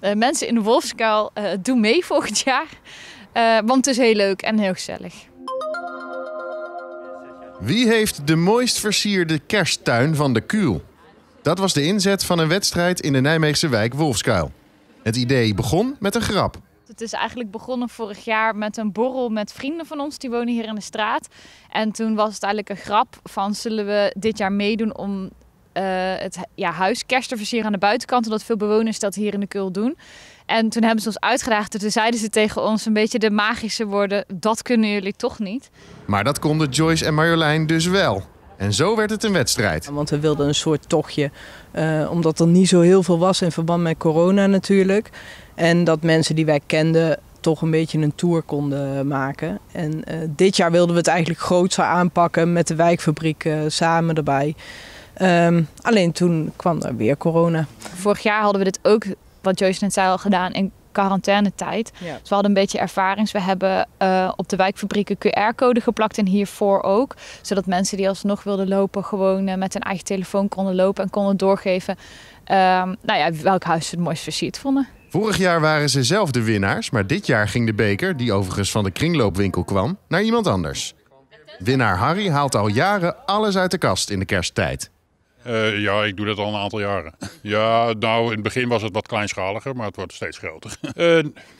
Eh, mensen in de Wolfskuil, uh, eh, mee volgend jaar. Eh, want het is heel leuk en heel gezellig. Wie heeft de mooist versierde kersttuin van de Kuul? Dat was de inzet van een wedstrijd in de Nijmeegse wijk Wolfskuil. Het idee begon met een grap. Het is eigenlijk begonnen vorig jaar met een borrel met vrienden van ons. Die wonen hier in de straat. En toen was het eigenlijk een grap van zullen we dit jaar meedoen om eh, het ja, huis kerst aan de buitenkant. Omdat veel bewoners dat hier in de Kul doen. En toen hebben ze ons uitgedaagd. Dus toen zeiden ze tegen ons een beetje de magische woorden: dat kunnen jullie toch niet. Maar dat konden Joyce en Marjolein dus wel. En zo werd het een wedstrijd. Want we wilden een soort tochtje, eh, omdat er niet zo heel veel was in verband met corona natuurlijk. En dat mensen die wij kenden toch een beetje een tour konden maken. En eh, dit jaar wilden we het eigenlijk groter aanpakken met de wijkfabriek samen erbij. Ehm, alleen toen kwam er weer corona. Vorig jaar hadden we dit ook, wat Joyce net zei, al gedaan in quarantaine-tijd. Dus we hadden een beetje ervarings. We hebben eh, op de wijkfabrieken QR-code geplakt en hiervoor ook. Zodat mensen die alsnog wilden lopen gewoon eh, met hun eigen telefoon konden lopen en konden doorgeven ehm, nou ja, welk huis ze het mooist versierd vonden. Vorig jaar waren ze zelf de winnaars, maar dit jaar ging de beker, die overigens van de kringloopwinkel kwam, naar iemand anders. Winnaar Harry haalt al jaren alles uit de kast in de kersttijd. Eh, ja, ik doe dat al een aantal jaren. ja, nou, in het begin was het wat kleinschaliger, maar het wordt steeds groter. Eh,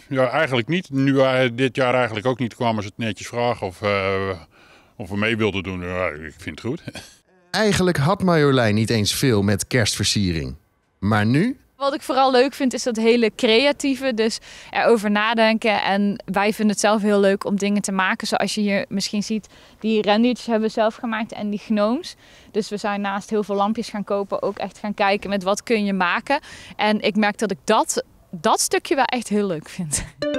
ja, eigenlijk niet. Nu, uh, dit jaar eigenlijk ook niet. kwamen ze het netjes vragen of, of we mee wilden doen. ik vind het goed. eigenlijk had Marjolein niet eens veel met kerstversiering. Maar nu wat ik vooral leuk vind is dat hele creatieve, dus erover nadenken. En wij vinden het zelf heel leuk om dingen te maken. Zoals je hier misschien ziet, die rendiertjes hebben we zelf gemaakt en die gnooms. Dus we zijn naast heel veel lampjes gaan kopen ook echt gaan kijken met wat kun je maken. En ik merk dat ik dat, dat stukje wel echt heel leuk vind.